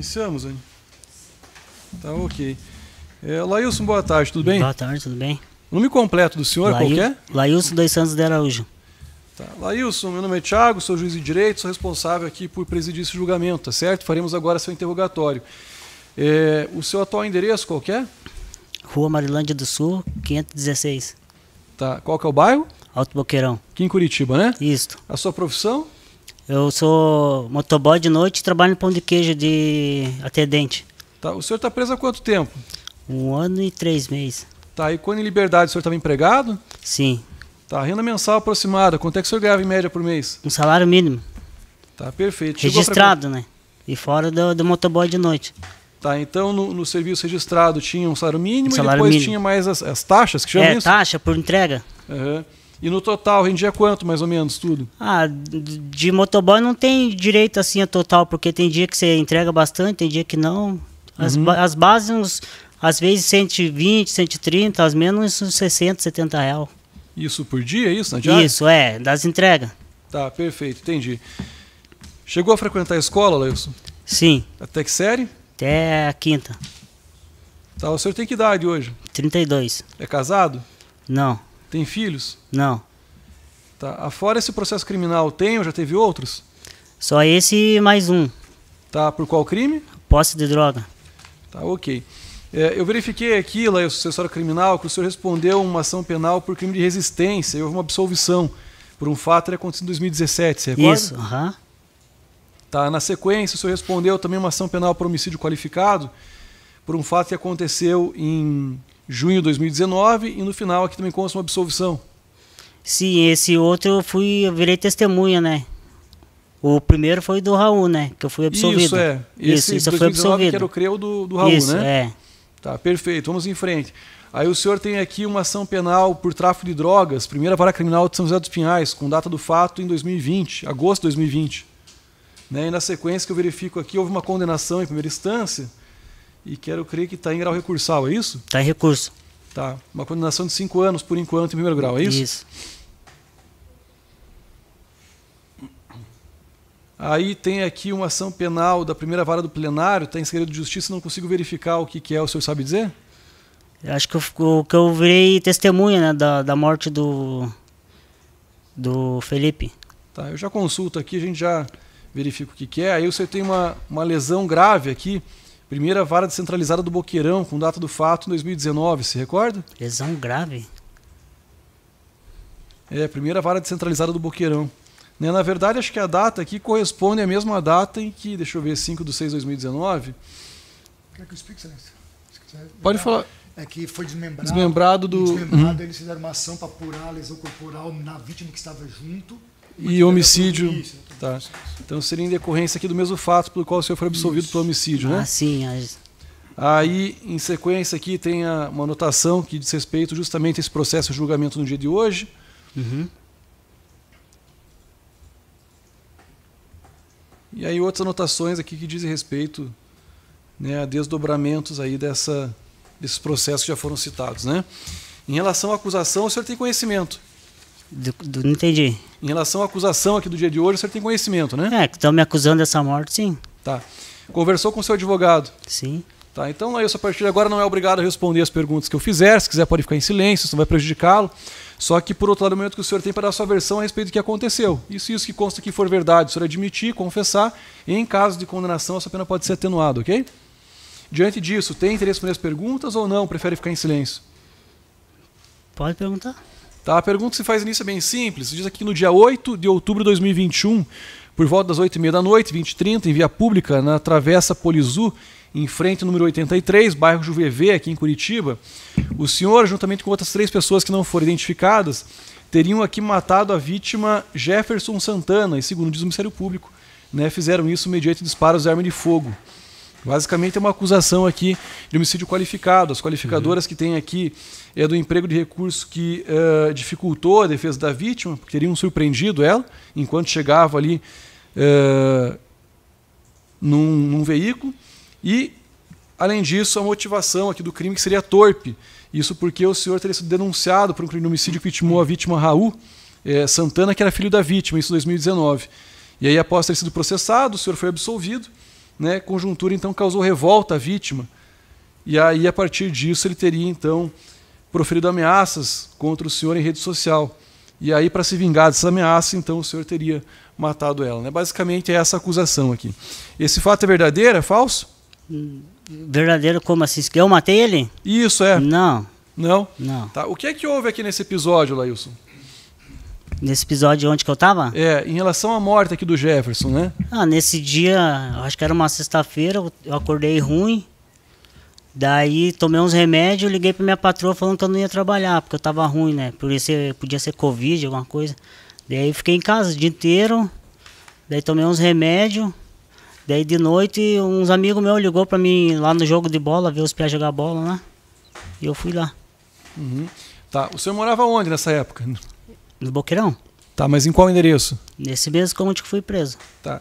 Iniciamos, Anny. Tá ok. É, boa tarde, tudo bem? Boa tarde, tudo bem. O nome completo do senhor Lail... É qualquer? É? Laílson dos Santos de Araújo. Tá. Laílson meu nome é Tiago, sou juiz de direito, sou responsável aqui por presidir esse julgamento, tá certo? Faremos agora seu interrogatório. É, o seu atual endereço qualquer? É? Rua Marilândia do Sul, 516. Tá. Qual que é o bairro? Alto Boqueirão. Aqui em Curitiba, né? Isso. A sua profissão? Eu sou motoboy de noite e trabalho no pão de queijo de atendente. Tá, o senhor está preso há quanto tempo? Um ano e três meses. Tá, e quando em liberdade o senhor estava empregado? Sim. Tá, renda mensal aproximada, quanto é que o senhor ganhava em média por mês? Um salário mínimo. Tá, perfeito. Chegou registrado, pra... né? E fora do, do motoboy de noite. Tá, então no, no, serviço registrado tinha um salário mínimo um salário e depois mínimo. tinha mais as, as taxas que chamam É, isso? taxa por entrega. Uhum. E no total, rendia quanto, mais ou menos, tudo? Ah, de motoboy não tem direito assim a total, porque tem dia que você entrega bastante, tem dia que não. As, uhum. ba as bases, uns, às vezes 120, 130, às menos uns 60, 70 real. Isso por dia, é isso, na Isso, é, das entregas. Tá, perfeito, entendi. Chegou a frequentar a escola, Leilson? Sim. Até que série? Até a quinta. Tá, o senhor tem que idade hoje? 32. É casado? Não. Tem filhos? Não. Tá. Afora ah, esse processo criminal, tem ou já teve outros? Só esse e mais um. Tá. Por qual crime? Posse de droga. Tá, ok. É, eu verifiquei aqui, lá, o sucessório criminal, que o senhor respondeu uma ação penal por crime de resistência e houve uma absolvição por um fato que aconteceu em 2017, você recorda? Isso, aham. Uhum. Tá, na sequência, o senhor respondeu também uma ação penal por homicídio qualificado por um fato que aconteceu em junho de 2019 e no final aqui também consta uma absolvição. Sim, esse outro eu fui, eu virei testemunha, né? O primeiro foi do Raul, né? Que eu fui absolvido. É. Isso, é. Esse isso, isso foi absolvido. que era o creu do, do Raul, isso, né? é. Tá, perfeito. Vamos em frente. Aí o senhor tem aqui uma ação penal por tráfico de drogas, primeira vara criminal de São José dos Pinhais, com data do fato em 2020, agosto de 2020. Né? E na sequência que eu verifico aqui, houve uma condenação em primeira instância e quero crer que está em grau recursal, é isso? Está em recurso. Tá. Uma condenação de cinco anos, por enquanto, em primeiro grau, é isso? Isso. Aí tem aqui uma ação penal da primeira vara do plenário, está em segredo de justiça, não consigo verificar o que, que é, o senhor sabe dizer? Eu acho que eu, que eu virei testemunha né, da, da morte do, do Felipe. Tá, eu já consulto aqui, a gente já verifica o que, que é. Aí você tem uma, uma lesão grave aqui Primeira vara descentralizada do Boqueirão, com data do fato em 2019, se recorda? Lesão grave. É, primeira vara descentralizada do Boqueirão. Né, na verdade, acho que a data aqui corresponde à mesma data em que, deixa eu ver, 5 de 6 de 2019. Quer que eu explique, Silêncio? Pode falar. É que foi desmembrado. Desmembrado do. Desmembrado, uhum. eles fizeram uma ação para apurar a lesão corporal na vítima que estava junto. E homicídio. Isso, Tá? Então seria em decorrência aqui do mesmo fato pelo qual o senhor foi absolvido pelo por homicídio, né? Ah, sim. As... Ah, aí, em sequência aqui, tem a, uma anotação que diz respeito justamente a esse processo de julgamento no dia de hoje. Uhum. E aí outras anotações aqui que dizem respeito né, a desdobramentos aí dessa, desses processos que já foram citados. Né? Em relação à acusação, o senhor tem conhecimento do, do, não entendi. Em relação à acusação aqui do dia de hoje, o senhor tem conhecimento, né? É, que estão me acusando dessa morte, sim. Tá. Conversou com o seu advogado? Sim. Tá, então aí, é a partir de agora não é obrigado a responder as perguntas que eu fizer. Se quiser, pode ficar em silêncio, isso não vai prejudicá-lo. Só que, por outro lado, é o momento que o senhor tem para dar sua versão a respeito do que aconteceu. Isso isso que consta que for verdade, o senhor admitir, confessar, e em caso de condenação, essa pena pode ser atenuada, ok? Diante disso, tem interesse em responder as perguntas ou não? Prefere ficar em silêncio? Pode perguntar. Tá? A pergunta que se faz nisso é bem simples. Diz aqui no dia 8 de outubro de 2021, por volta das 8h30 da noite, 20h30, em via pública, na Travessa Polizu, em frente ao número 83, bairro Juvevê, aqui em Curitiba, o senhor, juntamente com outras três pessoas que não foram identificadas, teriam aqui matado a vítima Jefferson Santana, e segundo diz o Ministério Público, né, fizeram isso mediante disparos de arma de fogo. Basicamente é uma acusação aqui de homicídio qualificado. As qualificadoras uhum. que tem aqui é do emprego de recurso que uh, dificultou a defesa da vítima, porque teriam surpreendido ela enquanto chegava ali uh, num, num, veículo. E, além disso, a motivação aqui do crime que seria torpe. Isso porque o senhor teria sido denunciado por um crime de homicídio que vitimou a vítima Raul eh, Santana, que era filho da vítima, isso em 2019. E aí, após ter sido processado, o senhor foi absolvido. Né, conjuntura então causou revolta à vítima. E aí, a partir disso, ele teria então proferido ameaças contra o senhor em rede social. E aí, para se vingar dessa ameaça, então o senhor teria matado ela. Né? Basicamente é essa acusação aqui. Esse fato é verdadeiro? É falso? Verdadeiro como assim? Eu matei ele? Isso, é. Não. Não? Não. Tá. O que é que houve aqui nesse episódio, Lailson? Nesse episódio onde que eu estava? É, em relação à morte aqui do Jefferson, né? Ah, nesse dia, acho que era uma sexta-feira, eu acordei ruim. Daí tomei uns remédios, liguei pra minha patroa falando que eu não ia trabalhar, porque eu tava ruim, né? Por ser podia ser Covid, alguma coisa. Daí fiquei em casa o dia inteiro, daí tomei uns remédios, daí de noite uns amigos meus ligou pra mim lá no jogo de bola, ver os pés jogar bola lá. Né? E eu fui lá. Uhum. Tá, o senhor morava onde nessa época? No Boqueirão. Tá, mas em qual endereço? Nesse mesmo cômodo que é fui preso. Tá.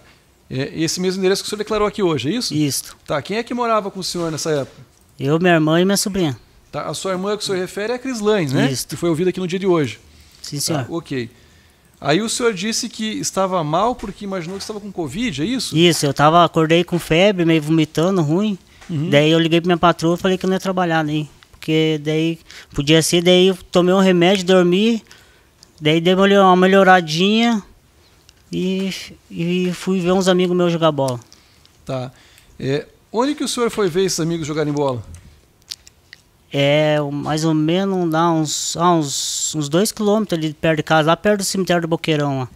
É esse mesmo endereço que o senhor declarou aqui hoje, é isso? Isso. Tá, quem é que morava com o senhor nessa época? Eu, minha irmã e minha sobrinha. Tá, a sua irmã que o senhor refere é a Cris Lange, né? Isso. Que foi ouvida aqui no dia de hoje. Sim, senhor. Tá, ok. Aí o senhor disse que estava mal porque imaginou que estava com Covid, é isso? Isso, eu tava, acordei com febre, meio vomitando, ruim. Uhum. Daí eu liguei para minha patroa e falei que eu não ia trabalhar nem. Né? Porque daí podia ser, daí eu tomei um remédio, dormi, daí dei uma melhoradinha e, e fui ver uns amigos meus jogar bola. Tá. É, Onde que o senhor foi ver esses amigos jogarem bola? É, mais ou menos dá uns, ah, uns, uns dois quilômetros ali perto de casa, lá perto do cemitério do Boqueirão.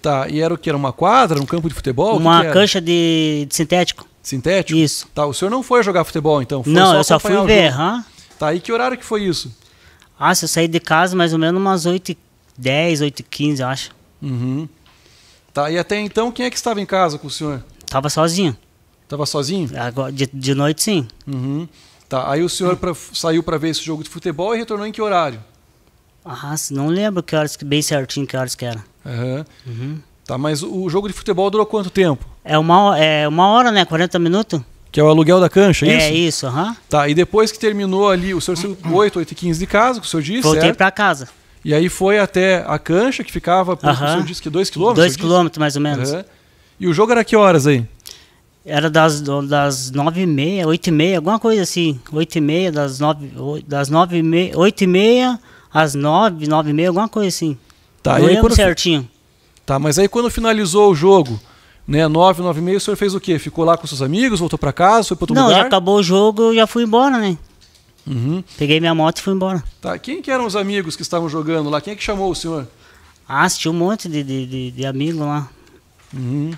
Tá, e era o que? Era uma quadra, um campo de futebol? Uma que que cancha de, de, sintético. Sintético? Isso. Tá, o senhor não foi jogar futebol então? Foi não, só eu só fui ver. Hã? Tá, e que horário que foi isso? Ah, se eu saí de casa mais ou menos umas 8h10, 8h15, acho. Uhum. Tá, e até então quem é que estava em casa com o senhor? Tava sozinho. Tava sozinho? Agora, de, de noite, sim. Uhum. Tá. Aí o senhor pra, saiu para ver esse jogo de futebol e retornou em que horário? Ah, não lembro que horas, bem certinho que horas que era. Uhum. Uhum. Tá, mas o jogo de futebol durou quanto tempo? É uma, é uma hora, né? 40 minutos. Que é o aluguel da cancha, é isso? É isso, aham. Uhum. Tá, e depois que terminou ali, o senhor saiu 8, 8 e 15 de casa, que o senhor disse, Voltei para casa. E aí foi até a cancha, que ficava, uhum. o senhor disse que 2 quilômetros? 2 quilômetros, mais ou menos. E o jogo era que horas aí? Era das, das 9 e meia, oito e meia, alguma coisa assim. 8 e meia, das 9, das nove e meia, oito e meia às 9, nove e meia, alguma coisa assim. Tá, eu lembro certinho. Tá, mas aí quando finalizou o jogo, né, 9, nove e meia, o senhor fez o quê? Ficou lá com seus amigos, voltou para casa, foi para outro Não, lugar? Não, já acabou o jogo, eu já fui embora, né? Uhum. Peguei minha moto e fui embora. Tá, quem que eram os amigos que estavam jogando lá? Quem é que chamou o senhor? Ah, tinha um monte de, de, de, de amigo lá. Uhum.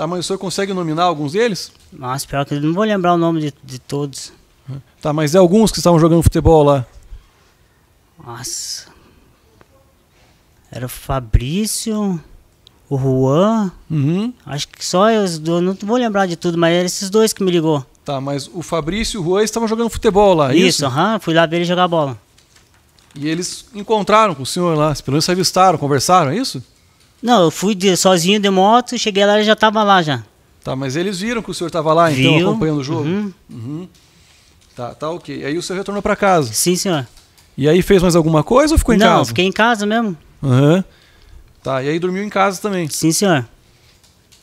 Tá, mas o senhor consegue nominar alguns deles? Nossa, pior que eu não vou lembrar o nome de, de todos. Tá, mas é alguns que estavam jogando futebol lá. Nossa. Era o Fabrício, o Juan. Uhum. Acho que só eu, eu não vou lembrar de tudo, mas eram esses dois que me ligou. Tá, mas o Fabrício e o Juan estavam jogando futebol lá, é isso? Isso, uhum, fui lá ver ele jogar bola. E eles encontraram com o senhor lá, pelo menos se avistaram, conversaram, é isso? Não, eu fui de, sozinho de moto, cheguei lá e já estava lá já. Tá, mas eles viram que o senhor estava lá, então, Viu? então, acompanhando o jogo? Uhum. uhum. Tá, tá ok. Aí o senhor retornou para casa? Sim, senhor. E aí fez mais alguma coisa ou ficou em Não, casa? Não, fiquei em casa mesmo. Uhum. Tá, e aí dormiu em casa também? Sim, senhor.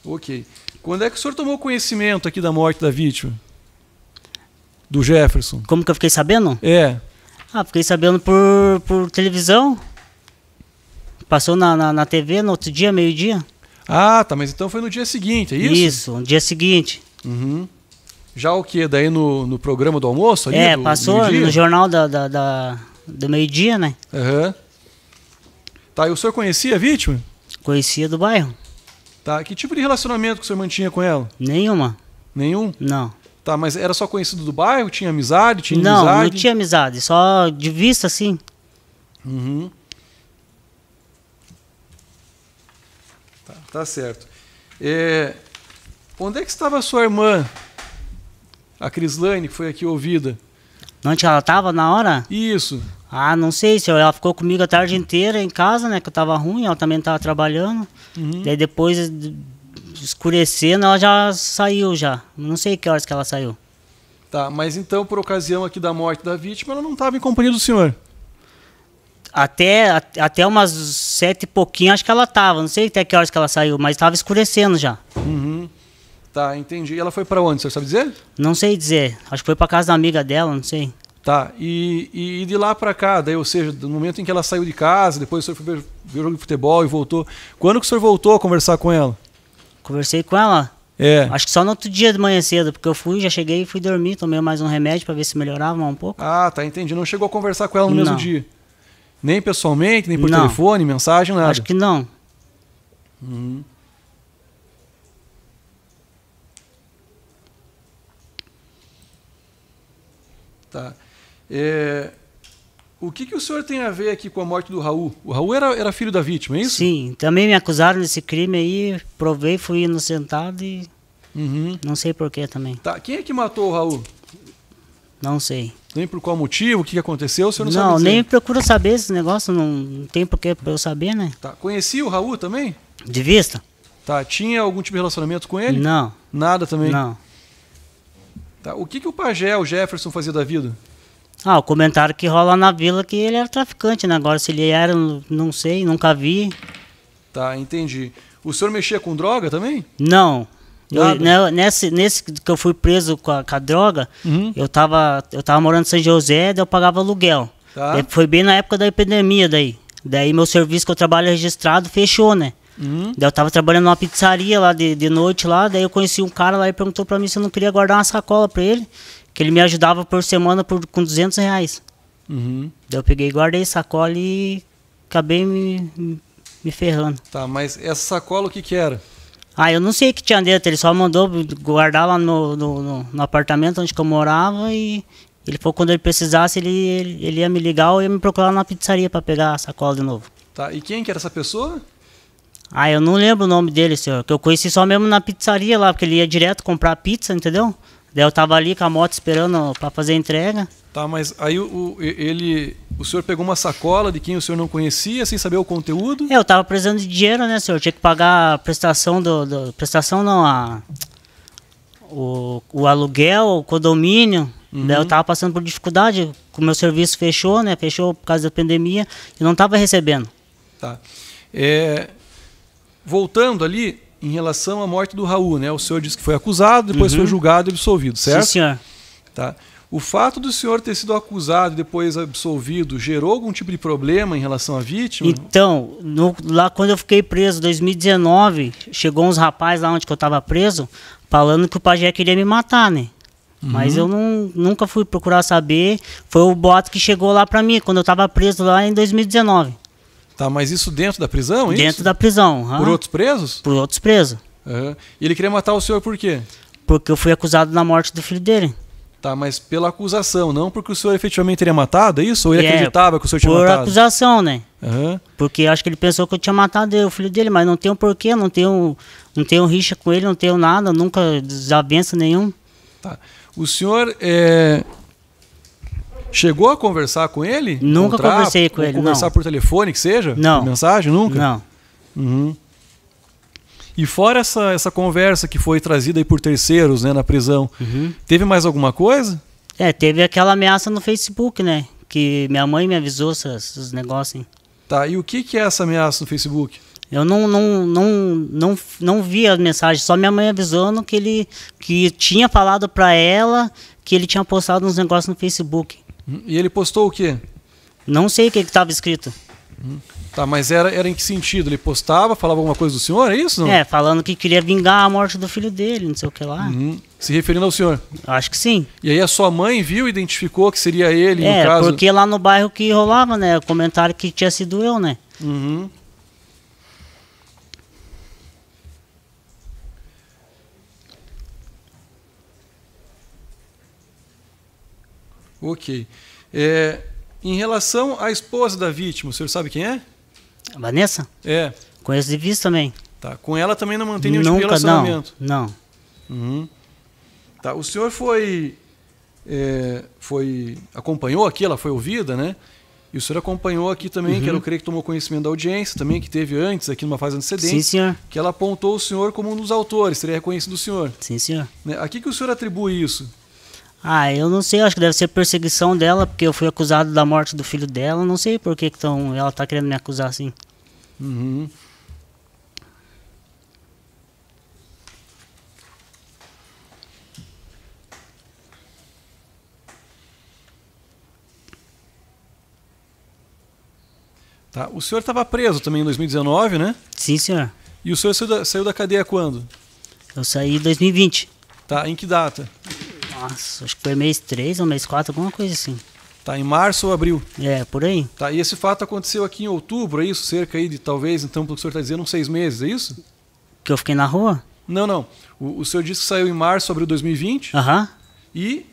Ok. Quando é que o senhor tomou conhecimento aqui da morte da vítima? Do Jefferson? Como que eu fiquei sabendo? É. Ah, fiquei sabendo por, por televisão. Passou na, na, na TV no outro dia, meio-dia. Ah, tá, mas então foi no dia seguinte, é isso? Isso, no dia seguinte. Uhum. Já o que? Daí no, no programa do almoço? Ali, é, do, passou no jornal da, da, da do meio-dia, né? Aham. Uhum. Tá, e o senhor conhecia a vítima? Conhecia do bairro. Tá, que tipo de relacionamento que o senhor mantinha com ela? Nenhuma. Nenhum? Não. Tá, mas era só conhecido do bairro? Tinha amizade? Tinha não, amizade? não tinha amizade, só de vista assim. Uhum. Tá certo. É, onde é que estava a sua irmã, a Crislane, que foi aqui ouvida? Onde ela estava na hora? Isso. Ah, não sei, senhor. Ela ficou comigo a tarde inteira em casa, né? Que eu tava ruim, ela também tava trabalhando. Uhum. Daí depois, escurecendo, ela já saiu já. Não sei que horas que ela saiu. Tá, mas então, por ocasião aqui da morte da vítima, ela não estava em companhia do senhor? até, até umas sete e pouquinho acho que ela tava. Não sei até que horas que ela saiu, mas estava escurecendo já. Uhum. Tá, entendi. E ela foi para onde, você sabe dizer? Não sei dizer. Acho que foi para casa da amiga dela, não sei. Tá, e, e, e de lá para cá, daí, ou seja, no momento em que ela saiu de casa, depois o senhor foi ver, ver o jogo de futebol e voltou. Quando que o senhor voltou a conversar com ela? Conversei com ela. É. Acho que só no outro dia de manhã cedo, porque eu fui, já cheguei e fui dormir, tomei mais um remédio para ver se melhorava um pouco. Ah, tá, entendi. Não chegou a conversar com ela no não. mesmo dia. Nem pessoalmente, nem por não. telefone, mensagem, nada? Acho que não. Uhum. Tá. É, o que, que o senhor tem a ver aqui com a morte do Raul? O Raul era, era filho da vítima, é isso? Sim, também me acusaram desse crime aí, provei, fui inocentado e uhum. não sei porquê também. Tá. Quem é que matou o Raul? Não sei. Nem por qual motivo, o que aconteceu, o senhor não, não sabe Não, nem procuro saber esse negócio, não tem porquê pra eu saber, né? Tá. Conhecia o Raul também? De vista. Tá, tinha algum tipo de relacionamento com ele? Não. Nada também? Não. Tá, o que, que o pajé, o Jefferson, fazia da vida? Ah, o comentário que rola na vila que ele era traficante, né? Agora, se ele era, não sei, nunca vi. Tá, entendi. O senhor mexia com droga também? Não, eu, nesse, nesse que eu fui preso com a, com a droga, uhum. eu, tava, eu tava morando em São José, daí eu pagava aluguel. Tá. Foi bem na época da epidemia daí. Daí meu serviço que eu trabalho registrado fechou, né? Uhum. Daí eu tava trabalhando numa pizzaria lá de, de noite lá, daí eu conheci um cara lá e perguntou pra mim se eu não queria guardar uma sacola pra ele, que ele me ajudava por semana por, com 200 reais. Uhum. Daí eu peguei, guardei sacola e acabei me, me ferrando. Tá, mas essa sacola o que que era? Ah, eu não sei que tinha dentro, ele só mandou guardar lá no, no, no apartamento onde eu morava e ele falou que quando ele precisasse, ele, ele, ele ia me ligar ou ia me procurar na pizzaria para pegar a sacola de novo. Tá, e quem que era essa pessoa? Ah, eu não lembro o nome dele, senhor, que eu conheci só mesmo na pizzaria lá, porque ele ia direto comprar pizza, entendeu? Daí eu tava ali com a moto esperando para fazer a entrega. Tá, mas aí o, o, ele. O senhor pegou uma sacola de quem o senhor não conhecia, sem saber o conteúdo? É, eu tava precisando de dinheiro, né, senhor? Eu tinha que pagar a prestação do. do prestação não, a. O, o aluguel, o condomínio. Uhum. Daí eu tava passando por dificuldade, o meu serviço fechou, né? Fechou por causa da pandemia, e não tava recebendo. Tá. É, voltando ali, em relação à morte do Raul, né? O senhor disse que foi acusado, depois uhum. foi julgado e absolvido, certo? Sim, senhor. Tá. O fato do senhor ter sido acusado e depois absolvido gerou algum tipo de problema em relação à vítima? Então, no, lá quando eu fiquei preso, em 2019, chegou uns rapazes lá onde eu estava preso, falando que o pajé queria me matar, né? Uhum. Mas eu não, nunca fui procurar saber. Foi o boato que chegou lá para mim, quando eu estava preso lá em 2019. Tá, mas isso dentro da prisão? É dentro da prisão. Uhum. Por outros presos? Por outros presos. Uhum. E ele queria matar o senhor por quê? Porque eu fui acusado da morte do filho dele. Tá, mas pela acusação, não porque o senhor efetivamente teria matado, é isso? Ou ele é, acreditava que o senhor tinha matado? Por acusação, né? Uhum. Porque acho que ele pensou que eu tinha matado ele, o filho dele, mas não tenho porquê, não tenho, não tenho rixa com ele, não tenho nada, nunca desavença nenhum. Tá. O senhor é, Chegou a conversar com ele? Nunca conversei com ele. Conversar não. por telefone, que seja? Não. Mensagem? Nunca? Não. Uhum. E fora essa, essa conversa que foi trazida aí por terceiros né, na prisão, uhum. teve mais alguma coisa? É, teve aquela ameaça no Facebook, né? Que minha mãe me avisou esses, esses negócios. Tá, e o que, que é essa ameaça no Facebook? Eu não, não, não, não, não vi a mensagem, só minha mãe avisando que ele que tinha falado para ela que ele tinha postado uns negócios no Facebook. E ele postou o quê? Não sei o que estava escrito. Hum, tá, mas era, era em que sentido? Ele postava, falava alguma coisa do senhor, é isso? Não? É, falando que queria vingar a morte do filho dele, não sei o que lá. Uhum. Se referindo ao senhor? Acho que sim. E aí a sua mãe viu, identificou que seria ele, é, no caso? É, porque lá no bairro que rolava, né, o comentário que tinha sido eu, né? Uhum. Ok. É, em relação à esposa da vítima, o senhor sabe quem é? A Vanessa? É. Conheço de vista também. Tá. Com ela também não mantém nenhum tipo Nunca, relacionamento? Não. não. Uhum. Tá. O senhor foi. É, foi acompanhou aqui, ela foi ouvida, né? E o senhor acompanhou aqui também, uhum. que era o creio que tomou conhecimento da audiência, também que teve antes, aqui numa fase antecedente. Sim, senhor. Que ela apontou o senhor como um dos autores, teria reconhecido o senhor. Sim, senhor. Né, a que, que o senhor atribui isso? Ah, eu não sei, acho que deve ser perseguição dela, porque eu fui acusado da morte do filho dela, não sei por que, que tão, ela tá querendo me acusar assim. Uhum. Tá. O senhor estava preso também em 2019, né? Sim, senhor. E o senhor saiu da, saiu da cadeia quando? Eu saí em 2020. Tá, em que data? Nossa, acho que foi mês 3 ou mês 4, alguma coisa assim. Tá em março ou abril? É, por aí. Tá, e esse fato aconteceu aqui em outubro, é isso? Cerca aí de talvez, então, pelo que o senhor está dizendo, uns seis meses, é isso? Que eu fiquei na rua? Não, não. O, o senhor disse que saiu em março, abril de 2020. Aham. Uhum. E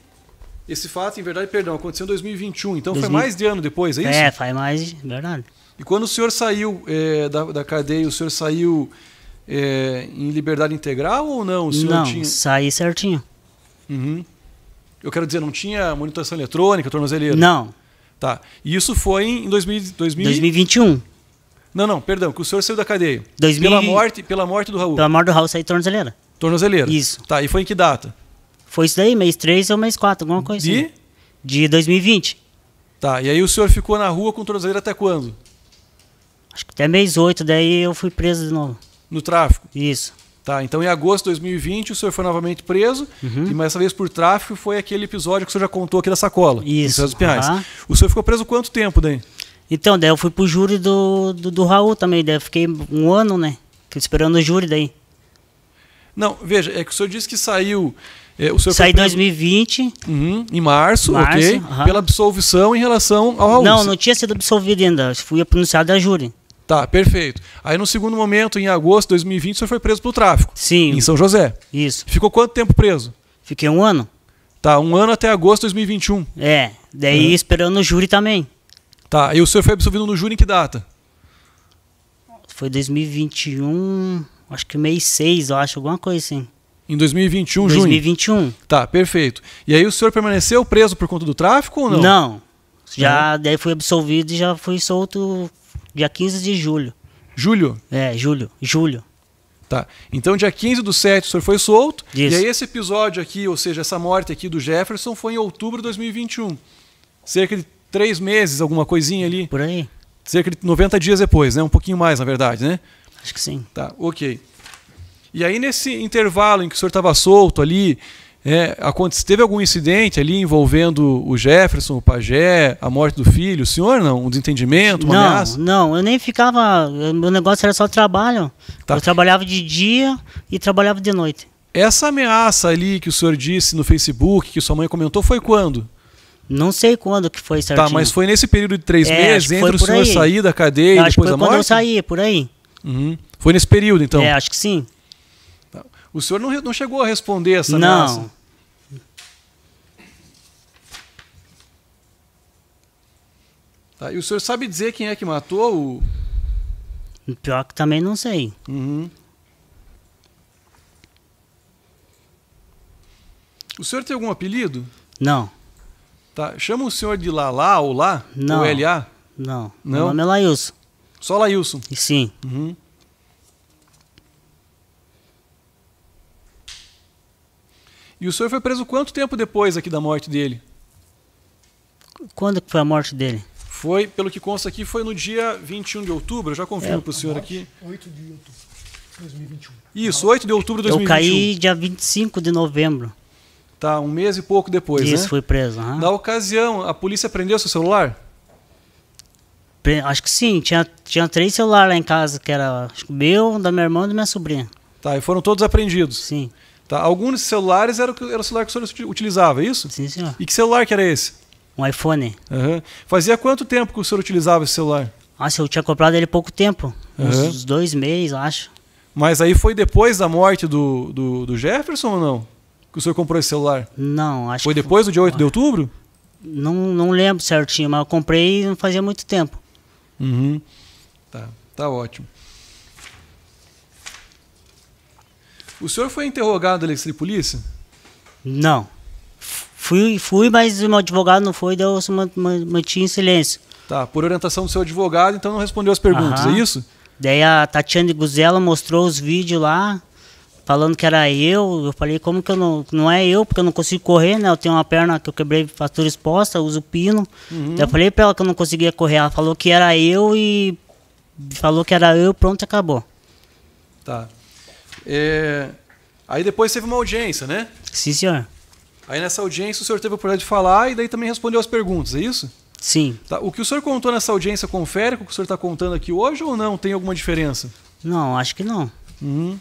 esse fato, em verdade, perdão, aconteceu em 2021. Então 2000... foi mais de ano depois, é isso? É, faz mais, de... verdade. E quando o senhor saiu é, da, da cadeia, o senhor saiu é, em liberdade integral ou não? O senhor não, tinha... saí certinho. Uhum. Eu quero dizer, não tinha monitoração eletrônica, tornozeleira? Não. Tá. E isso foi em 2000, 2000... 2021. Não, não, perdão, que o senhor saiu da cadeia. 2000... Pela morte, pela morte do Raul. Pela morte do Raul saiu tornozeleira. Tornozeleira. Isso. Tá, e foi em que data? Foi isso daí, mês 3 ou mês 4, alguma coisa De? Assim. De 2020. Tá, e aí o senhor ficou na rua com tornozeleira até quando? Acho que até mês 8, daí eu fui preso de novo. No tráfico? Isso. Tá, então em agosto de 2020 o senhor foi novamente preso, uhum. e mas dessa vez por tráfico foi aquele episódio que o senhor já contou aqui da sacola. Isso. Dos Uhum. O senhor ficou preso quanto tempo daí? Então, daí eu fui pro júri do, do, do Raul também, daí eu fiquei um ano, né? Fiquei esperando o júri daí. Não, veja, é que o senhor disse que saiu. É, o senhor Saí em 2020. Uhum, em março, março ok. Pela absolvição em relação ao Raul. Não, não tinha sido absolvido ainda. Fui pronunciado a júri. Tá, perfeito. Aí no segundo momento, em agosto de 2020, o senhor foi preso pelo tráfico. Sim. Em São José. Isso. Ficou quanto tempo preso? Fiquei um ano. Tá, um ano até agosto de 2021. É, daí uhum. esperando o júri também. Tá, e o senhor foi absolvido no júri em que data? Foi 2021, acho que mês 6, eu acho, alguma coisa assim. Em 2021, 2021. junho? 2021. Tá, perfeito. E aí o senhor permaneceu preso por conta do tráfico ou não? Não. Já, uhum. daí fui absolvido e já fui solto Dia 15 de julho. Julho? É, julho. Julho. Tá. Então, dia 15 do 7, o senhor foi solto. Isso. E aí, esse episódio aqui, ou seja, essa morte aqui do Jefferson, foi em outubro de 2021. Cerca de três meses, alguma coisinha ali. Por aí. Cerca de 90 dias depois, né? Um pouquinho mais, na verdade, né? Acho que sim. Tá, ok. E aí, nesse intervalo em que o senhor estava solto ali, é, teve algum incidente ali envolvendo o Jefferson, o pajé, a morte do filho? O senhor não? Um desentendimento, uma não, ameaça? Não, eu nem ficava. Meu negócio era só trabalho. Tá. Eu trabalhava de dia e trabalhava de noite. Essa ameaça ali que o senhor disse no Facebook, que sua mãe comentou, foi quando? Não sei quando que foi tá, certinho. Tá, mas foi nesse período de três é, meses, entre o senhor aí. sair da cadeia eu e depois da morte? Acho que foi quando eu saí, por aí. Uhum. Foi nesse período, então? É, acho que sim. O senhor não, não chegou a responder essa não. ameaça? Não. Tá, e o senhor sabe dizer quem é que matou o. Pior que também não sei. Uhum. O senhor tem algum apelido? Não. Tá. Chama o senhor de Lala ou Lá? Não. Ou LA? Não. Não. Meu nome é Lailson. Só Lailson? Sim. Uhum. E o senhor foi preso quanto tempo depois aqui da morte dele? Quando foi a morte dele? Foi, pelo que consta aqui, foi no dia 21 de outubro. Eu já confirmo é, para o senhor aqui. 8 de outubro de 2021. Isso, 8 de outubro de 2021. Eu caí dia 25 de novembro. Tá, um mês e pouco depois, Isso, né? Isso, fui preso. Uhum. Na ocasião, a polícia prendeu seu celular? Acho que sim. Tinha, tinha três celulares lá em casa, que era acho, meu, da minha irmã e da minha sobrinha. Tá, e foram todos apreendidos? Sim. Tá? Alguns celulares era, era o celular que o senhor utilizava, é isso? Sim, senhor. E que celular que era esse? Um iPhone. Uhum. Fazia quanto tempo que o senhor utilizava esse celular? Nossa, eu tinha comprado ele pouco tempo. Uhum. Uns dois meses, acho. Mas aí foi depois da morte do, do, do, Jefferson ou não? Que o senhor comprou esse celular? Não, acho foi que. Depois foi depois do dia 8 de outubro? Não, não lembro certinho, mas eu comprei não fazia muito tempo. Uhum. Tá, tá ótimo. O senhor foi interrogado, ali de polícia? Não. Fui, fui, mas o meu advogado não foi, daí eu mantinha em silêncio. Tá, por orientação do seu advogado, então não respondeu as perguntas, é isso? Daí a Tatiane Guzela mostrou os vídeos lá, falando que era eu. Eu falei, como que eu não. Não é eu, porque eu não consigo correr, né? Eu tenho uma perna que eu quebrei fatura exposta, uso pino. Uhum. Daí eu falei pra ela que eu não conseguia correr. Ela falou que era eu e. Falou que era eu pronto, acabou. Tá. É... Aí depois teve uma audiência, né? Sim, senhor. Aí nessa audiência o senhor teve a oportunidade de falar e daí também respondeu as perguntas, é isso? Sim. Tá. O que o senhor contou nessa audiência confere com o que o senhor está contando aqui hoje ou não? Tem alguma diferença? Não, acho que não. Uhum.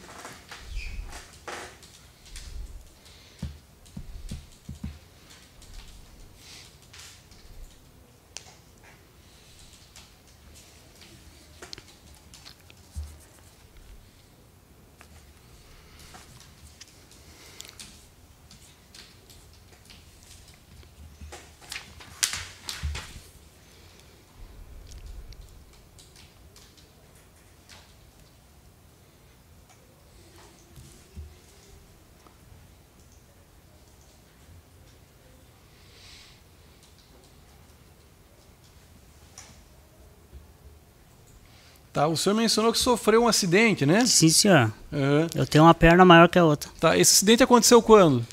Tá, o senhor mencionou que sofreu um acidente, né? Sim, senhor. Uhum. Eu tenho uma perna maior que a outra. Tá, esse acidente aconteceu quando?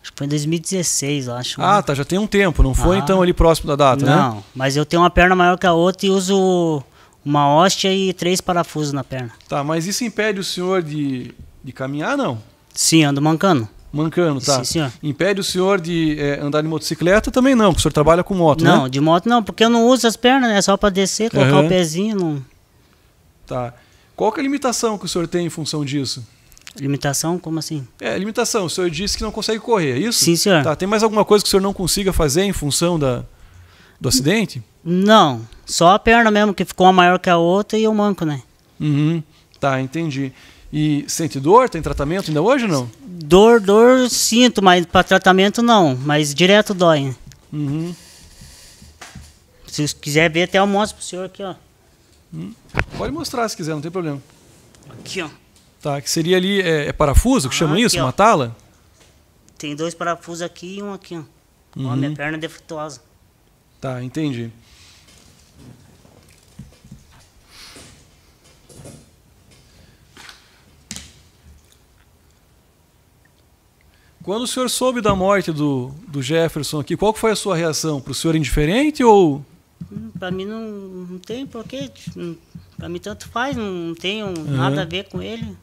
Acho que foi em 2016, eu acho. Ah, né? tá, já tem um tempo, não foi ah. então ali próximo da data, não, né? Não, mas eu tenho uma perna maior que a outra e uso uma hóstia e três parafusos na perna. Tá, mas isso impede o senhor de, de caminhar, não? Sim, ando mancando. Mancando, tá. Sim, senhor. Impede o senhor de é, andar de motocicleta também não, porque o senhor trabalha com moto, não, né? Não, de moto não, porque eu não uso as pernas, né? É só para descer, colocar uhum. o pezinho, não... Tá. Qual é a limitação que o senhor tem em função disso? Limitação? Como assim? É, limitação. O senhor disse que não consegue correr, é isso? Sim, senhor. Tá. Tem mais alguma coisa que o senhor não consiga fazer em função da, do acidente? Não. Só a perna mesmo, que ficou uma maior que a outra e o manco, né? Uhum. Tá, entendi. E sente dor? Tem tratamento ainda hoje ou não? Dor, dor sinto, mas para tratamento não. Mas direto dói. Né? Uhum. Se quiser ver, até eu mostro pro senhor aqui, ó. Hum. Pode mostrar se quiser, não tem problema. Aqui, ó. Tá, que seria ali, é, é parafuso que ah, chama aqui, isso, ó. uma tala? Tem dois parafusos aqui e um aqui, ó. Uhum. Ó, minha perna é Tá, entendi. Quando o senhor soube da morte do, do Jefferson aqui, qual foi a sua reação? Para o senhor indiferente ou Hum, para mim não, não tem porquê. Para tipo, mim tanto faz, não tenho uhum. nada a ver com ele.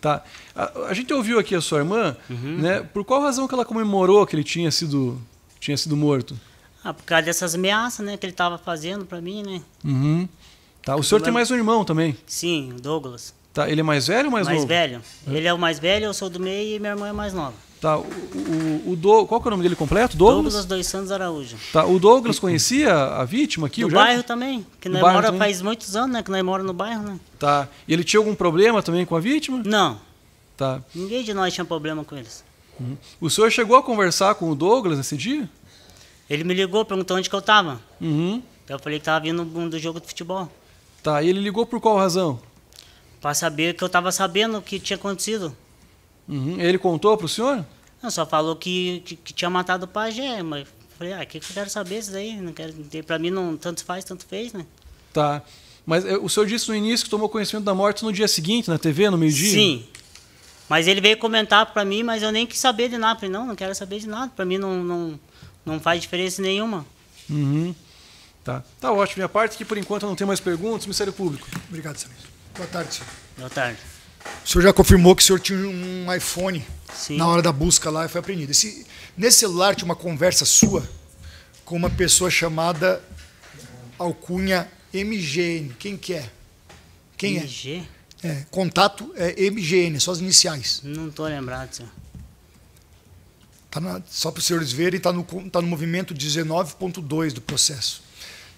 Tá. A, a, gente ouviu aqui a sua irmã, uhum. né? Por qual razão que ela comemorou que ele tinha sido, tinha sido morto? Ah, por causa dessas ameaças, né, que ele estava fazendo para mim, né? Uhum. Tá. O senhor tem mais um irmão também? Sim, Douglas. Tá. Ele é mais velho ou mais, mais novo? Mais velho. É. Ele é o mais velho, eu sou do meio e minha irmã é mais nova. Tá, o, o, o Do, qual que é o nome dele completo? Douglas? Douglas dos Santos Araújo. Tá, o Douglas conhecia a vítima aqui? No o bairro também, que nós mora faz muitos anos, né? Que nós mora no bairro, né? Tá. E ele tinha algum problema também com a vítima? Não. Tá. Ninguém de nós tinha problema com eles. Uhum. O senhor chegou a conversar com o Douglas nesse dia? Ele me ligou, perguntou onde que eu estava. Uhum. Eu falei que estava vindo do jogo de futebol. Tá, e ele ligou por qual razão? Para saber que eu estava sabendo o que tinha acontecido. Uhum. Ele contou para o senhor? Não, só falou que, que, que, tinha matado o pajé, mas falei, ah, o que, que eu quero saber isso daí? Não quero, para mim não tanto faz, tanto fez, né? Tá. Mas eh, o senhor disse no início que tomou conhecimento da morte no dia seguinte, na TV, no meio-dia? Sim. Mas ele veio comentar para mim, mas eu nem quis saber de nada. Falei, não, não quero saber de nada. Para mim não, não, não faz diferença nenhuma. Uhum. Tá. Tá ótimo. Minha parte que por enquanto não tem mais perguntas. Ministério Público. Obrigado, senhor. Boa tarde, senhor. Boa tarde. O senhor já confirmou que o senhor tinha um iPhone Sim. na hora da busca lá e foi apreendido. Esse, nesse celular tinha uma conversa sua com uma pessoa chamada Alcunha MGN. Quem que é? Quem MG? é? é contato é MGN, só as iniciais. Não estou lembrado, senhor. Tá na, só para os senhores verem, está no, tá no movimento 19.2 do processo.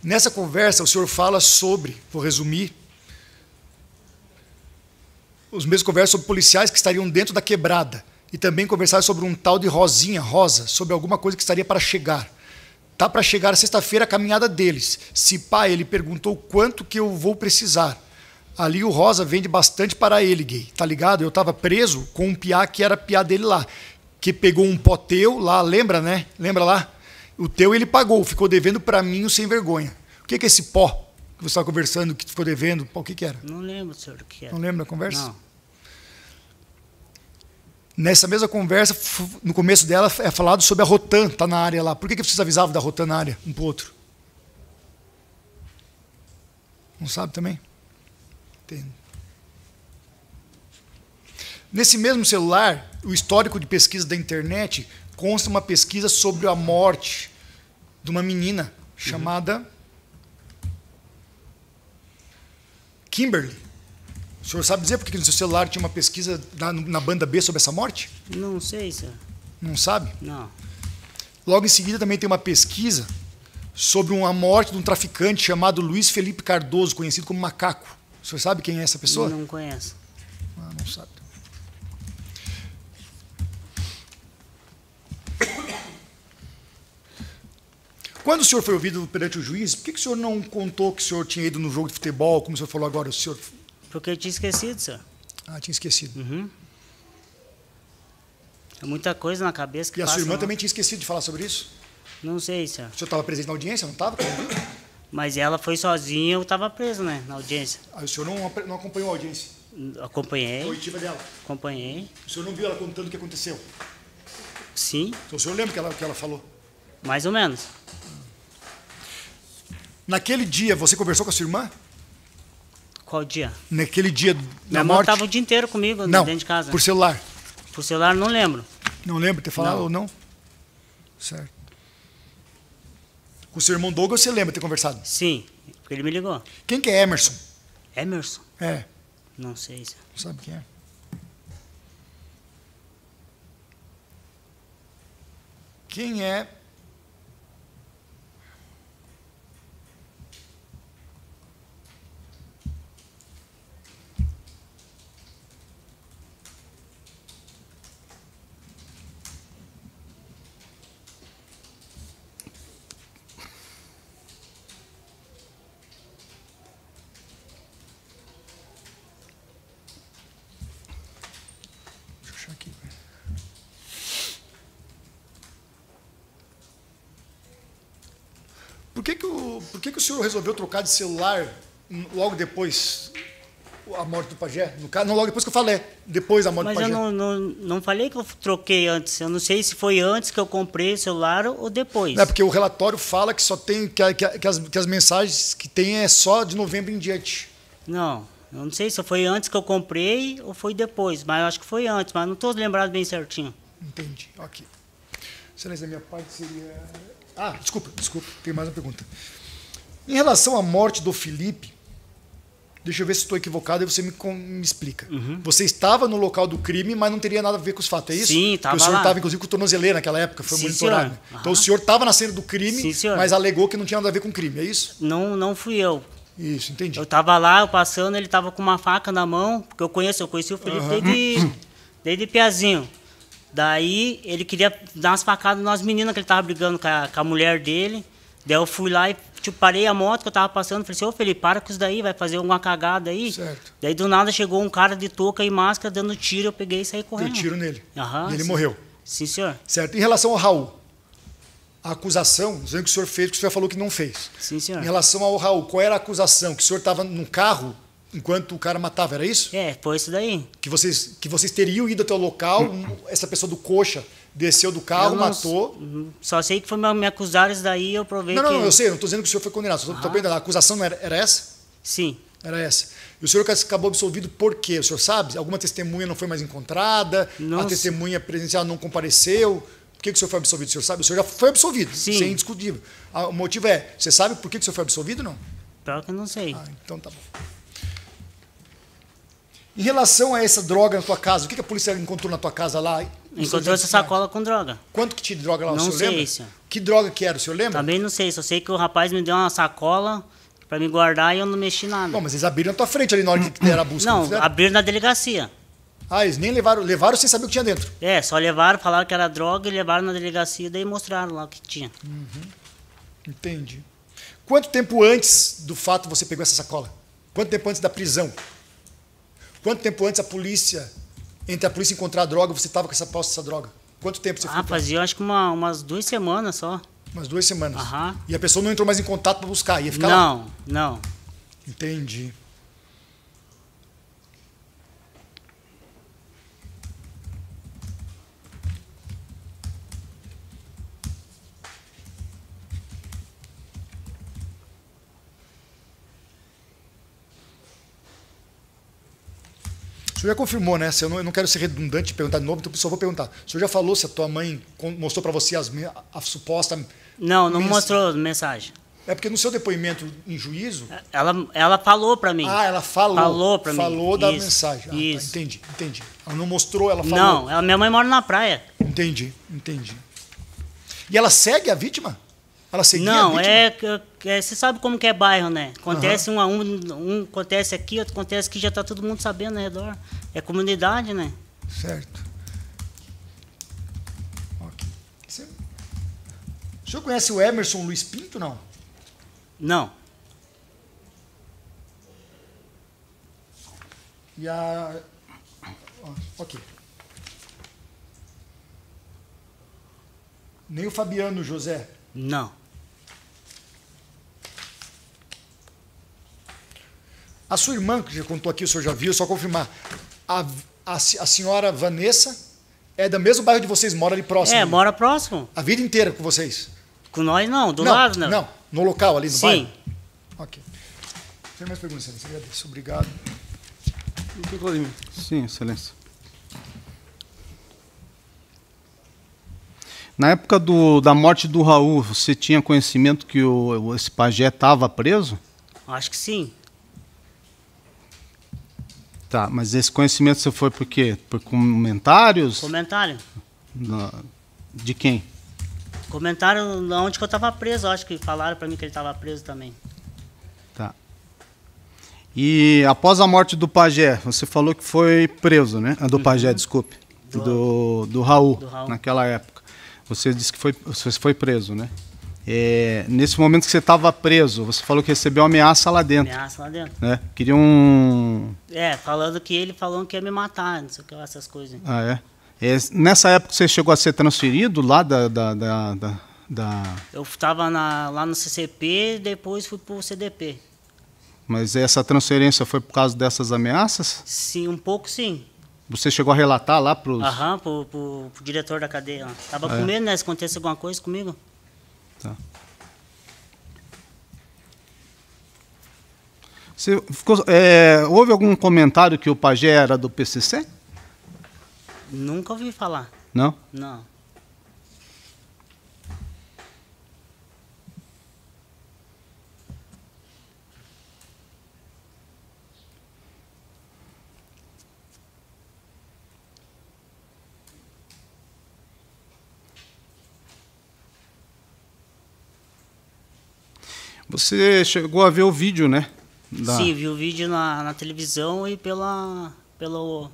Nessa conversa, o senhor fala sobre, vou resumir, os mesmos conversaram sobre policiais que estariam dentro da quebrada. E também conversaram sobre um tal de Rosinha, Rosa, sobre alguma coisa que estaria para chegar. Tá para chegar sexta-feira a caminhada deles. Se pá, ele perguntou quanto que eu vou precisar. Ali o Rosa vende bastante para ele, gay, tá ligado? Eu estava preso com um piá que era piá dele lá, que pegou um pó teu lá, lembra, né? Lembra lá? O teu ele pagou, ficou devendo para mim o sem vergonha. O que que é esse pó? que você estava conversando, que ficou devendo, o que, que era? Não lembro, senhor, o que era. Não lembra da conversa? Não. Nessa mesma conversa, no começo dela, é falado sobre a Rotan, está na área lá. Por que, que vocês avisavam da Rotan na área, um para o outro? Não sabe também? Entendo. Nesse mesmo celular, o histórico de pesquisa da internet consta uma pesquisa sobre a morte de uma menina uhum. chamada uhum. Kimberly. O senhor sabe dizer por que no seu celular tinha uma pesquisa na, na banda B sobre essa morte? Não sei, senhor. Não sabe? Não. Logo em seguida também tem uma pesquisa sobre uma morte de um traficante chamado Luiz Felipe Cardoso, conhecido como Macaco. O senhor sabe quem é essa pessoa? Não conheço. Ah, não sabe. Quando o senhor foi ouvido perante o juiz, por que, que o senhor não contou que o senhor tinha ido no jogo de futebol, como o senhor falou agora? O senhor... Porque eu tinha esquecido, senhor. Ah, tinha esquecido. Uhum. É muita coisa na cabeça que E a passa, sua irmã não. também tinha esquecido de falar sobre isso? Não sei, senhor. O senhor estava presente na audiência, não estava? É Mas ela foi sozinha, eu estava preso, né, na audiência. Aí o senhor não, não acompanhou a audiência? Acompanhei. A dela? Acompanhei. O senhor não viu ela contando o que aconteceu? Sim. Então, o senhor lembra o que ela, que ela falou? Mais ou menos. Naquele dia, você conversou com a sua irmã? Qual dia? Naquele dia da Minha morte? Minha estava o dia inteiro comigo não, dentro de casa. por celular? Por celular, não lembro. Não lembro ter falado não. ou não? Certo. Com o seu irmão Douglas, você lembra ter conversado? Sim, porque ele me ligou. Quem que é Emerson? Emerson? É. Não sei. Se... Não sabe quem é? Quem é que, que o senhor resolveu trocar de celular hum, logo depois a morte do pajé? No caso, não logo depois que eu falei, depois da morte Mas do pajé. Mas eu não, não, não falei que eu troquei antes. Eu não sei se foi antes que eu comprei o celular ou depois. Não, é porque o relatório fala que só tem que, que, que, as, que as mensagens que tem é só de novembro em diante. Não. Eu não sei se foi antes que eu comprei ou foi depois, mas eu acho que foi antes, mas não estou lembrado bem certinho. Entendi, ok. Excelência, da minha parte seria. Ah, desculpa, desculpa, tem mais uma pergunta. Em relação à morte do Felipe, deixa eu ver se estou equivocado e você me, me explica. Uhum. Você estava no local do crime, mas não teria nada a ver com os fatos, é isso? Sim, estava. O senhor estava, inclusive, com o tornozeleiro naquela época, foi Sim, monitorado. Uhum. Então o senhor estava na cena do crime, Sim, mas alegou que não tinha nada a ver com o crime, é isso? Não, não fui eu. Isso, entendi. Eu estava lá, eu passando, ele estava com uma faca na mão, porque eu conheço, eu conheci o Felipe uhum. desde, desde Piazinho. Daí ele queria dar umas facadas nas meninas que ele estava brigando com a, com a mulher dele. Daí eu fui lá e tipo, parei a moto que eu tava passando, falei assim, ô Felipe, para com isso daí, vai fazer alguma cagada aí. Certo. Daí do nada chegou um cara de touca e máscara dando tiro, eu peguei e saí correndo. Deu tiro nele. Aham, e ele sim. morreu. Sim, senhor. Certo. Em relação ao Raul, a acusação, dizendo que o senhor fez, que o senhor falou que não fez. Sim, senhor. Em relação ao Raul, qual era a acusação? Que o senhor estava num carro enquanto o cara matava, era isso? É, foi isso daí. Que vocês, que vocês teriam ido até o local, hum, essa pessoa do coxa desceu do carro, não, matou. Uhum. Só sei que foi me acusaram isso daí eu provei não, não, que... Não, eu sei, não estou dizendo que o senhor foi condenado. Só bem, ah. a acusação era, era, essa? Sim. Era essa. E o senhor acabou absolvido por quê? O senhor sabe? Alguma testemunha não foi mais encontrada? Não a testemunha presencial não compareceu? Por que, que o senhor foi absolvido? O senhor sabe? O senhor já foi absolvido. Sim. sem é indiscutível. Ah, o motivo é, você sabe por que, que o senhor foi absolvido ou não? Pior que eu não sei. Ah, então tá bom. Em relação a essa droga na tua casa, o que a polícia encontrou na tua casa lá? Encontrou essa sacola com droga. Quanto que tinha de droga lá? Não o sei lembra? isso. Que droga que era, o senhor lembra? Também não sei, só sei que o rapaz me deu uma sacola pra me guardar e eu não mexi nada. Bom, mas eles abriram na tua frente ali na hora que deram a busca. Não, fizeram? abriram na delegacia. Ah, eles nem levaram, levaram sem saber o que tinha dentro. É, só levaram, falaram que era droga e levaram na delegacia, e daí mostraram lá o que tinha. Uhum. Entendi. Quanto tempo antes do fato você pegou essa sacola? Quanto tempo antes da prisão? Quanto tempo antes a polícia, entre a polícia encontrar a droga, você estava com essa posse dessa droga? Quanto tempo você ah, ficou? Ah, fazia acho que uma, umas duas semanas só. Umas duas semanas. Aham. E a pessoa não entrou mais em contato para buscar, ia ficar não, lá? Não, não. Entendi. senhor já confirmou, né? Se eu, não, eu não quero ser redundante e perguntar de novo, então só vou perguntar. O senhor já falou se a tua mãe mostrou para você as, a, a suposta. Não, não mens... mostrou mensagem. É porque no seu depoimento em juízo. Ela, ela falou para mim. Ah, ela falou. Falou para mim. Falou da isso, mensagem. Ah, tá, isso. Tá, entendi, entendi. Ela não mostrou, ela falou. Não, ela, minha mãe mora na praia. Entendi, entendi. E ela segue a vítima? Ela seguia Não, é, é, você sabe como que é bairro, né? Acontece uhum. um a um, um acontece aqui, outro acontece aqui, já está todo mundo sabendo né, ao redor. É comunidade, né? Certo. Você... O senhor conhece o Emerson Luiz Pinto, não? Não. E a. Ok. Nem o Fabiano José? Não. A sua irmã, que já contou aqui, o senhor já viu, só confirmar. A, a, a senhora Vanessa é do mesmo bairro de vocês, mora ali próximo. É, né? mora próximo. A vida inteira com vocês? Com nós não, do não, lado não. Não, no local ali no Sim. bairro? Sim. Ok. Tem mais perguntas, excelência? Agradeço, obrigado. Sim, excelência. Na época do, da morte do Raul, você tinha conhecimento que o, esse pajé estava preso? Acho que sim. Tá, mas esse conhecimento você foi por quê? Por comentários? Comentário. Na- De quem? Comentaram onde que eu estava preso, acho que falaram para mim que ele estava preso também. Tá. E após a morte do pajé, você falou que foi preso, né? Ah, do uhum. pajé, desculpe. Do, Do- do, Raul, Do Raul. naquela época. Você disse que foi, você foi preso, né? É, nesse momento que você estava preso, você falou que recebeu ameaça lá dentro. Ameaça lá dentro. Né? Queria um. É, falando que ele falou que ia me matar, não sei o que, essas coisas. Ah, é? é nessa época você chegou a ser transferido lá da. da, da, da... Eu estava lá no CCP depois fui para o CDP. Mas essa transferência foi por causa dessas ameaças? Sim, um pouco sim. Você chegou a relatar lá para os. Aham, para o diretor da cadeia. Estava ah, é. com medo, né? Se acontecesse alguma coisa comigo. Tá. Você ficou, é, houve algum comentário que o pajé era do PCC? Nunca ouvi falar. Não? Não. Você chegou a ver o vídeo, né? Da... Sim, vi o vídeo na, na televisão e pela, pelo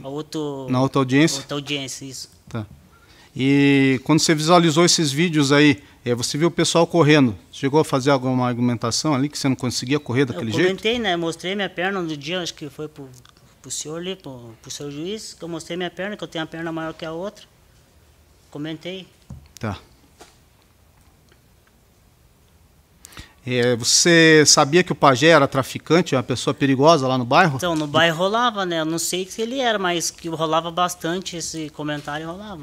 a outro, na outra audiência. Outra audiência, isso. Tá. E quando você visualizou esses vídeos aí, é, você viu o pessoal correndo. Chegou a fazer alguma argumentação ali que você não conseguia correr daquele jeito? Eu comentei, jeito? né? Mostrei minha perna no dia, acho que foi pro, pro senhor ali, pro, pro seu juiz, que eu mostrei minha perna, que eu tenho a perna maior que a outra. Comentei. Tá. É, você sabia que o pajé era traficante, uma pessoa perigosa lá no bairro? Então, no bairro rolava, né? Eu não sei se ele era, mas que rolava bastante esse comentário rolava.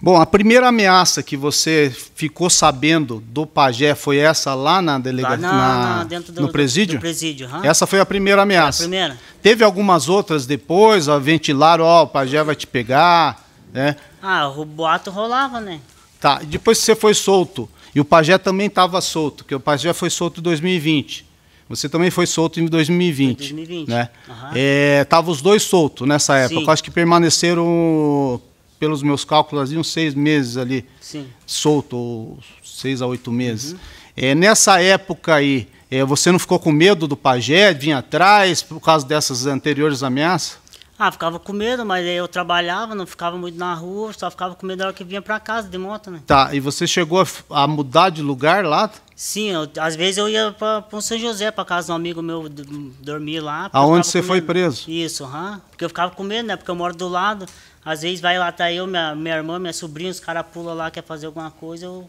Bom, a primeira ameaça que você ficou sabendo do pajé foi essa lá na delegacia, na, na, dentro do, no presídio? Do, do presídio Essa foi a primeira ameaça. a primeira. Teve algumas outras depois, ó, ventilaram, ó, o pajé vai te pegar, né? Ah, o boato rolava, né? Tá, depois que você foi solto, e o pajé também estava solto, que o pajé foi solto em 2020. Você também foi solto em 2020. 2020. Né? Uhum. É, tava os dois soltos nessa época. Sim. Eu acho que permaneceram, pelos meus cálculos, uns seis meses ali. Sim. Solto, seis a oito meses. Uhum. É, nessa época aí, é, você não ficou com medo do pajé, vir atrás, por causa dessas anteriores ameaças? Ah, ficava com medo, mas eu trabalhava, não ficava muito na rua, só ficava com medo da hora que vinha para casa de moto, né? Tá, e você chegou a, a mudar de lugar lá? Sim, eu, às vezes eu ia para São José, para casa de um amigo meu dormir lá. Aonde você foi preso? Isso, uhum, porque eu ficava com medo, né? Porque eu moro do lado, às vezes vai lá, tá eu, minha, minha irmã, minha sobrinha, os caras pulam lá, quer fazer alguma coisa, eu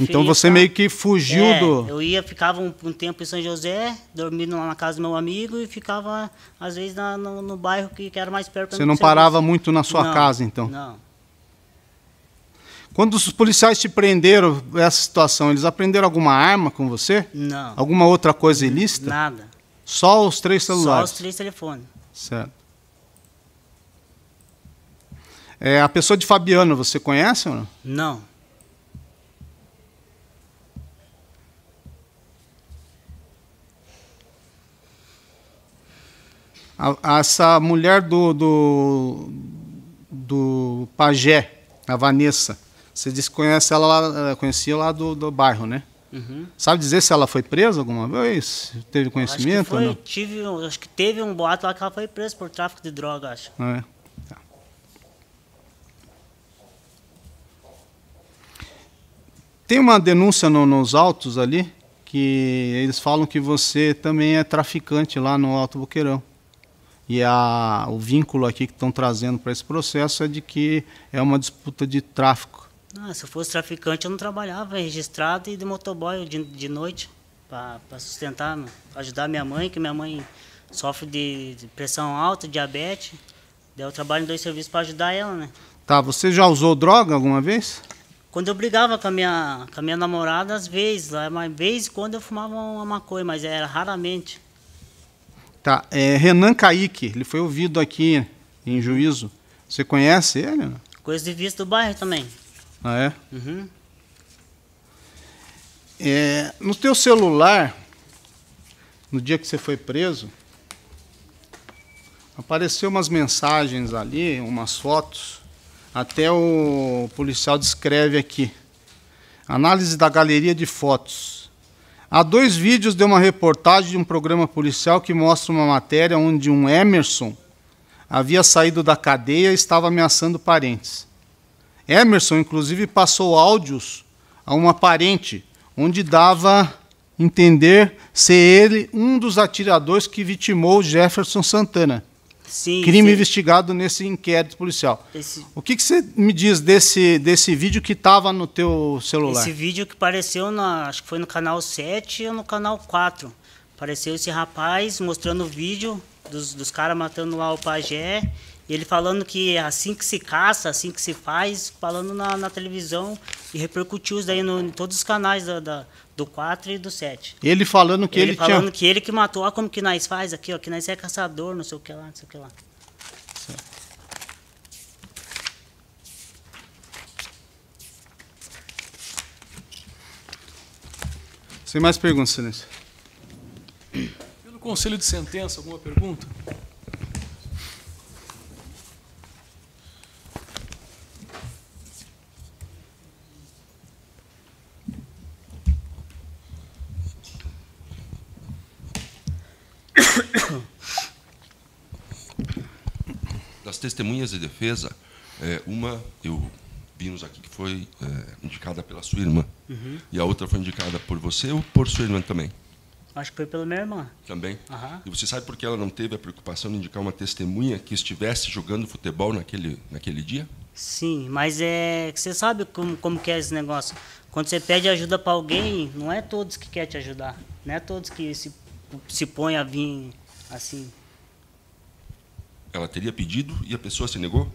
então você ficar... meio que fugiu é, do. Eu ia, ficava um, um, tempo em São José, dormindo lá na casa do meu amigo e ficava, às vezes, na, no, no, bairro que, que, era mais perto. Você não parava você... muito na sua não, casa, então? Não. Quando os policiais te prenderam essa situação, eles aprenderam alguma arma com você? Não. Alguma outra coisa ilícita? Nada. Só os três celulares? Só os três telefones. Certo. É, a pessoa de Fabiano, você conhece ou não? Não. a, essa mulher do, do, do pajé, a Vanessa, você disse que conhece ela lá, eh, conhecia lá do, do bairro, né? Uhum. Sabe dizer se ela foi presa alguma vez? Teve conhecimento? Acho que, foi, tive, acho que teve um boato lá que ela foi presa por tráfico de droga, acho. É. Tá. Tem uma denúncia no, nos autos ali que eles falam que você também é traficante lá no Alto Boqueirão e a, o vínculo aqui que estão trazendo para esse processo é de que é uma disputa de tráfico. Ah, se eu fosse traficante, eu não trabalhava registrado e de motoboy de, de noite para sustentar, ajudar minha mãe, que minha mãe sofre de, pressão alta, diabetes. Daí eu trabalho em dois serviços para ajudar ela, né? Tá, você já usou droga alguma vez? Quando eu brigava com a minha, com a minha namorada, às vezes, mas vez quando eu fumava uma maconha, mas era raramente. Tá, é, Renan Caíque, ele foi ouvido aqui em juízo. Você conhece ele? Coisa de vista do bairro também. Ah, é? Uhum. é? No teu celular, no dia que você foi preso, apareceu umas mensagens ali, umas fotos. Até o policial descreve aqui. Análise da galeria de fotos Há dois vídeos de uma reportagem de um programa policial que mostra uma matéria onde um Emerson havia saído da cadeia e estava ameaçando parentes. Emerson, inclusive, passou áudios a uma parente, onde dava entender ser ele um dos atiradores que vitimou Jefferson Santana. Sim, crime sim. investigado nesse inquérito policial. Esse... O que, que, você me diz desse, desse vídeo que estava no teu celular? Esse vídeo que apareceu, na, acho que foi no canal 7 ou no canal 4. Apareceu esse rapaz mostrando o vídeo dos, dos caras matando lá o pajé ele falando que assim que se caça, assim que se faz, falando na, na televisão e repercutiu isso daí no, em todos os canais da, da, do 4 e do 7. Ele falando que ele, ele falando tinha... que ele que matou, como que nós faz aqui, ó, que nós é caçador, não sei o que lá, não sei o que lá. Sem mais perguntas, silêncio. Pelo conselho de sentença, alguma pergunta? Das testemunhas de defesa, é, uma eu vimos aqui que foi é, indicada pela sua irmã. Uhum. E a outra foi indicada por você ou por sua irmã também? Acho que foi pela minha irmã. Também? Uhum. E você sabe por que ela não teve a preocupação de indicar uma testemunha que estivesse jogando futebol naquele, naquele dia? Sim, mas é você sabe como, como que é esse negócio. Quando você pede ajuda para alguém, não é todos que quer te ajudar. Não é todos que se se põe a vir assim. Ela teria pedido e a pessoa se negou?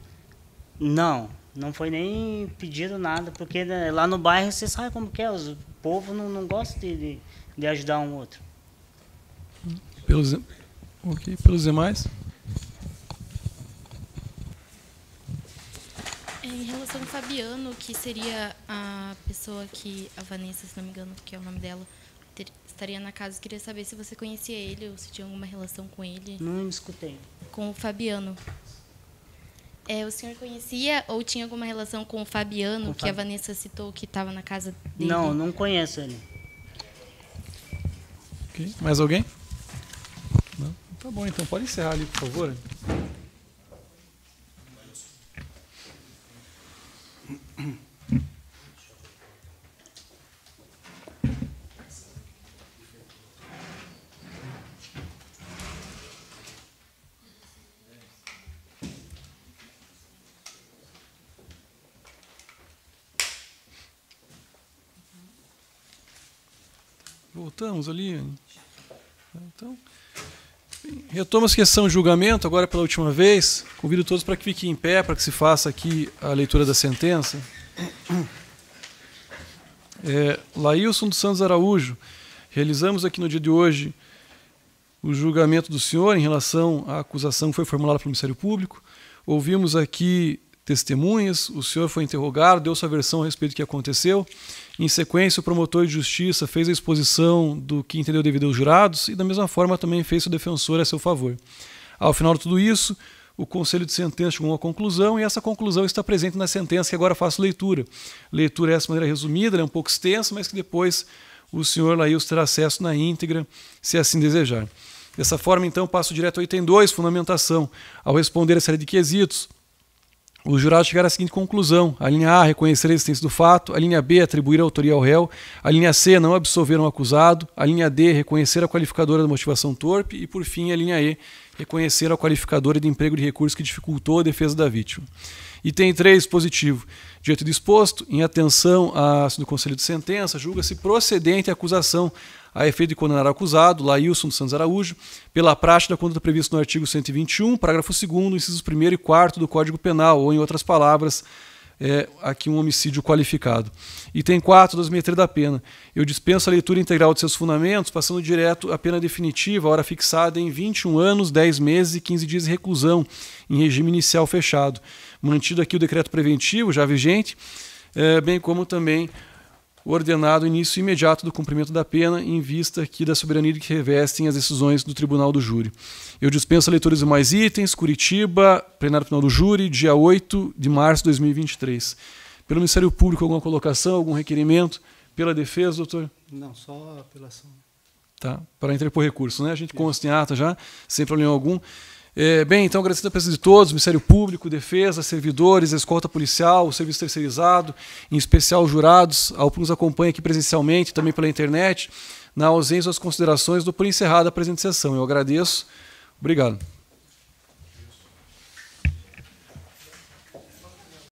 Não, não foi nem pedido nada, porque né, lá no bairro você sabe como que é, o povo não, não gosta de, de, de ajudar um outro. Pelos, ok, pelos demais? É, em relação ao Fabiano, que seria a pessoa que a Vanessa, se não me engano, que é o nome dela, ter, estaria na casa. Queria saber se você conhecia ele ou se tinha alguma relação com ele. Não me escutei. Com o Fabiano. É, o senhor conhecia ou tinha alguma relação com o Fabiano, com que Fab... a Vanessa citou que estava na casa dele? Não, não conheço ele. Okay. Mais alguém? Não? Tá bom, então pode encerrar ali, por favor. Voltamos ali. Então, retomo a questão de julgamento agora pela última vez. Convido todos para que fiquem em pé, para que se faça aqui a leitura da sentença. É, Laílson dos Santos Araújo, realizamos aqui no dia de hoje o julgamento do senhor em relação à acusação que foi formulada pelo Ministério Público. Ouvimos aqui testemunhas, o senhor foi interrogado, deu sua versão a respeito do que aconteceu. Em sequência, o promotor de justiça fez a exposição do que entendeu devido aos jurados e, da mesma forma, também fez o defensor a seu favor. Ao final de tudo isso, o Conselho de Sentença chegou a uma conclusão e essa conclusão está presente na sentença que agora faço leitura. Leitura essa maneira resumida, é um pouco extensa, mas que depois o senhor Laios terá acesso na íntegra, se assim desejar. Dessa forma, então, passo direto ao item 2, fundamentação. Ao responder a série de quesitos, os jurados chegaram à seguinte conclusão: a linha A, reconhecer a existência do fato, a linha B, atribuir a autoria ao réu, a linha C, não absolver um acusado, a linha D, reconhecer a qualificadora da motivação torpe e, por fim, a linha E, reconhecer a qualificadora de emprego de recursos que dificultou a defesa da vítima. Item 3, positivo. Diante disposto, em atenção à do conselho de sentença, julga-se procedente a acusação a efeito de condenar o acusado, Laílson dos Santos Araújo, pela prática da conduta prevista no artigo 121, parágrafo 2 incisos 1 e 4 do Código Penal, ou, em outras palavras, é, aqui um homicídio qualificado. Item 4 das meia da pena. Eu dispenso a leitura integral de seus fundamentos, passando direto à pena definitiva, hora fixada em 21 anos, 10 meses e 15 dias de reclusão, em regime inicial fechado. Mantido aqui o decreto preventivo, já vigente, é, bem como também o ordenado o início imediato do cumprimento da pena, em vista aqui da soberania que revestem as decisões do Tribunal do Júri. Eu dispenso a leitura de mais itens, Curitiba, plenário final do júri, dia 8 de março de 2023. Pelo Ministério Público, alguma colocação, algum requerimento? Pela defesa, doutor? Não, só apelação. Tá, para interpor recurso, né? A gente consta em ata já, sem problema algum. É, bem, então agradecendo a presença de todos, Ministério Público, Defesa, servidores, escolta policial, serviço terceirizado, em especial jurados, ao que nos acompanha aqui presencialmente, também pela internet, na ausência das considerações do por encerrada a presente sessão. Eu agradeço. Obrigado.